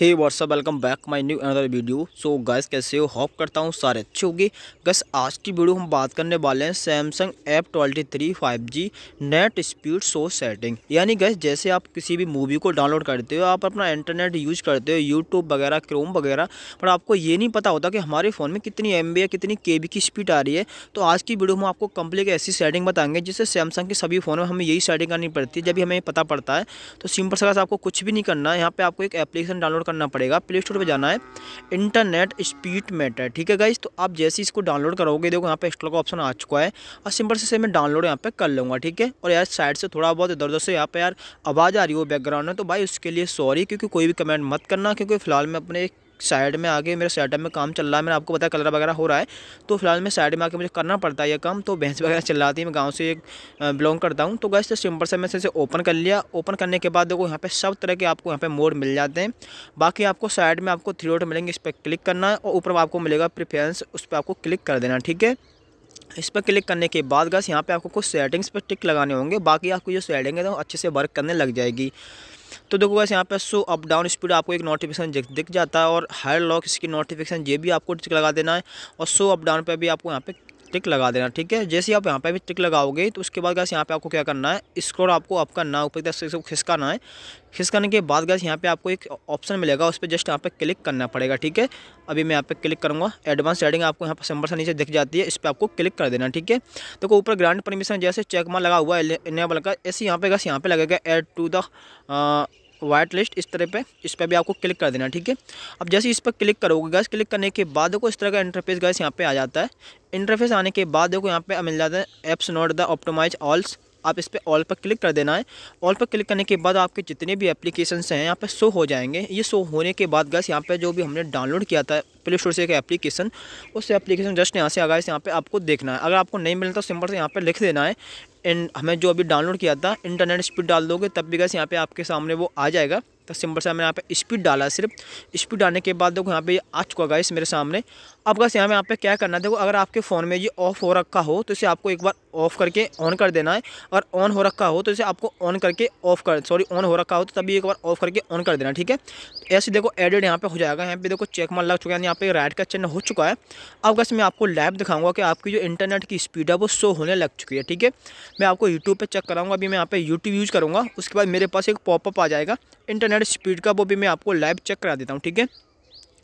hey what's up welcome back my new another video so guys कैसे हो hope करता हूँ सारे अच्छे गए गैस आज की वीडियो हम बात करने वाले हैं सैमसंग एप twenty three five G net speed show setting यानी गैस जैसे आप किसी भी मूवी को डाउनलोड करते हो आप अपना इंटरनेट यूज करते हो यूट्यूब वगैरह क्रोम वगैरह पर आपको ये नहीं पता होता कि हमारे फ़ोन में कितनी एम या कितनी के की स्पीड आ रही है तो आज की वीडियो हम आपको कंप्लीट ऐसी सेटिंग बताएंगे जिससे सैमसंग के सभी फ़ोन में हमें यही सेटिंग करनी पड़ती है जब भी हमें पता पड़ता है तो सिंपल सा आपको कुछ भी नहीं करना है यहाँ पर आपको एक एप्लीकेशन डाउनलोड करना पड़ेगा प्ले स्टोर पर जाना है इंटरनेट स्पीड मेटर ठीक है गाइज तो आप जैसे इसको डाउनलोड करोगे देखो यहाँ पे एक्स्ट्रा का ऑप्शन आ चुका है और सिंपल से मैं डाउनलोड यहाँ पे कर लूँगा ठीक है और यार साइड से थोड़ा बहुत इधर उधर से यहाँ पे यार आवाज़ आ रही हो बैकग्राउंड में तो भाई उसके लिए सॉरी क्योंकि कोई भी कमेंट मत करना क्योंकि फ़िलहाल मैं अपने एक साइड में आगे मेरे सेटअप में काम चल रहा है मैंने आपको बताया कलर वगैरह हो रहा है तो फिलहाल मैं साइड में आके मुझे करना पड़ता है ये काम तो भैंस वगैरह रहा है मैं गाँव से बिलोंग करता हूँ तो गैस तो सिंपल से मैं इसे ओपन कर लिया ओपन करने के बाद देखो यहाँ पे सब तरह के आपको यहाँ पे मोड मिल जाते हैं बाकी आपको साइड में आपको थ्री रोड मिलेंगे इस पर क्लिक करना है और ऊपर आपको मिलेगा प्रिफ्रेंस उस पर आपको क्लिक कर देना ठीक है इस पर क्लिक करने के बाद गैस यहाँ पे आपको कुछ सेटिंग्स पर टिक लगाने होंगे बाकी आपकी जो सेटिंग है तो अच्छे से वर्क करने लग जाएगी तो देखो बस यहाँ पे सो अप डाउन स्पीड आपको एक नोटिफिकेशन दिख जाता है और हायर लॉक इसकी नोटिफिकेशन ये भी आपको लगा देना है और सो अप डाउन पर भी आपको यहाँ पे टिक लगा देना ठीक है जैसे आप यहाँ पे भी टिक लगाओगे तो उसके बाद गैस यहाँ पे आपको क्या करना है स्क्रोल आपको आपका ना ऊपर तरह से खिसकाना है खिसकाने के बाद गैस यहाँ पे आपको एक ऑप्शन मिलेगा उस पर जस्ट यहाँ पे क्लिक करना पड़ेगा ठीक है अभी मैं यहाँ पे क्लिक करूँगा एडवांस सेटिंग आपको यहाँ पर सिंबल से नीचे दिख जाती है इस पर आपको क्लिक कर देना ठीक है देखो ऊपर ग्रांड परमिशन जैसे चेक मार लगा हुआ है इनेबल का ऐसे यहाँ पे गैस यहाँ पे लगेगा add to the white list इस तरह पे इस पर भी आपको क्लिक कर देना ठीक है अब जैसे इस पर क्लिक करोगे गैस क्लिक करने के बाद देखो इस तरह का इंटरफेस गैस यहाँ पे आ जाता है इंटरफेस आने के बाद देखो यहाँ पे मिल जाता है एप्स नॉट द ऑप्टोमाइज ऑल्स आप इस पर ऑल पर क्लिक कर देना है ऑल पर क्लिक करने के बाद आपके जितने भी एप्लीकेशन हैं यहाँ पर शो हो जाएंगे ये शो होने के बाद गैस यहाँ पर जो भी हमने डाउनलोड किया था प्ले स्टोर से एक एप्लीकेशन उस एप्लीकेशन जस्ट यहाँ से आगा यहाँ पर आपको देखना है अगर आपको नहीं मिलता सिंपल तो से यहाँ पर लिख देना है इन हमें जो अभी डाउनलोड किया था इंटरनेट स्पीड डाल दोगे तब भी गैस यहाँ पे आपके सामने वो आ जाएगा तो सिंपल से हमने यहाँ पे स्पीड डाला सिर्फ स्पीड डालने के बाद देखो यहाँ पे आ चुका गैस मेरे सामने अब गैस यहाँ पे यहाँ पे क्या करना देखो अगर आपके फ़ोन में ये ऑफ हो रखा हो तो इसे आपको एक बार ऑफ़ करके ऑन कर देना है और ऑन हो रखा हो तो इसे आपको ऑन करके ऑफ कर सॉरी ऑन हो रखा हो तो तभी एक बार ऑफ करके ऑन कर देना ठीक है ऐसे देखो एडिट यहाँ पे हो जाएगा यहाँ पे देखो चेक मार लग चुका है यहाँ पे राइट का चिन्ह हो चुका है अब बस मैं आपको लैब दिखाऊंगा कि आपकी जो इंटरनेट की स्पीड है वो शो होने लग चुकी है ठीक है मैं आपको यूट्यूब पर चेक कराऊंगा अभी मैं यहाँ पे यूट्यूब यूज़ करूँगा उसके बाद मेरे पास एक पॉपअप आ जाएगा इंटरनेट स्पीड का वो भी मैं आपको लाइव चेक करा देता हूँ ठीक है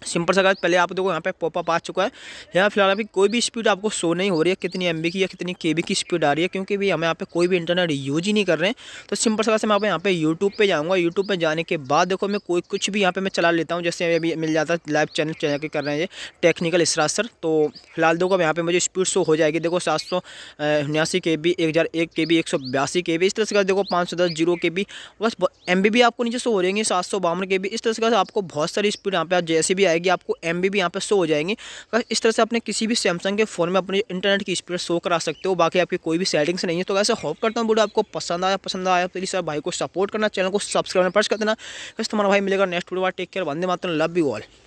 सिंपल सा पहले आप देखो यहाँ पे पॉपअप आ चुका है यहाँ फिलहाल अभी कोई भी स्पीड आपको शो नहीं हो रही है कितनी एम की या कितनी के की स्पीड आ रही है क्योंकि भी हम यहाँ पे कोई भी इंटरनेट यूज ही नहीं कर रहे हैं तो सिंपल सा से मैं यहाँ पे यूट्यूब पे जाऊँगा यूट्यूब पे जाने के बाद देखो मैं कोई कुछ भी यहाँ पे मैं चला लेता हूँ जैसे अभी मिल जाता है लाइव चैनल चला के कर रहे हैं ये टेक्निकल इसरासर तो फिलहाल देखो यहाँ पर मुझे स्पीड शो हो जाएगी देखो सात सौ उन्यासी के बी एक हज़ार एक के बी एक सौ बयासी के बी इस तरह से देखो पाँच सौ दस जीरो के बी बस एम बी आपको नीचे शो हो रही है सात सौ बावन के बी इस तरह से आपको बहुत सारी स्पीड यहाँ पे जैसे भी आएगी आपको एम बी भी यहाँ पर शो हो जाएंगी बस तो इस तरह से आपने किसी भी सैमसंग के फ़ोन में अपने इंटरनेट की स्पीड शो करा सकते हो बाकी आपकी कोई भी सेटिंग्स नहीं है तो वैसे होप करता हूँ वीडियो आपको पसंद आया पसंद आया तो इस भाई को सपोर्ट करना चैनल को सब्सक्राइब करना फर्स्ट कर देना बस तुम्हारा भाई मिलेगा next video take care Vande Mataram love you all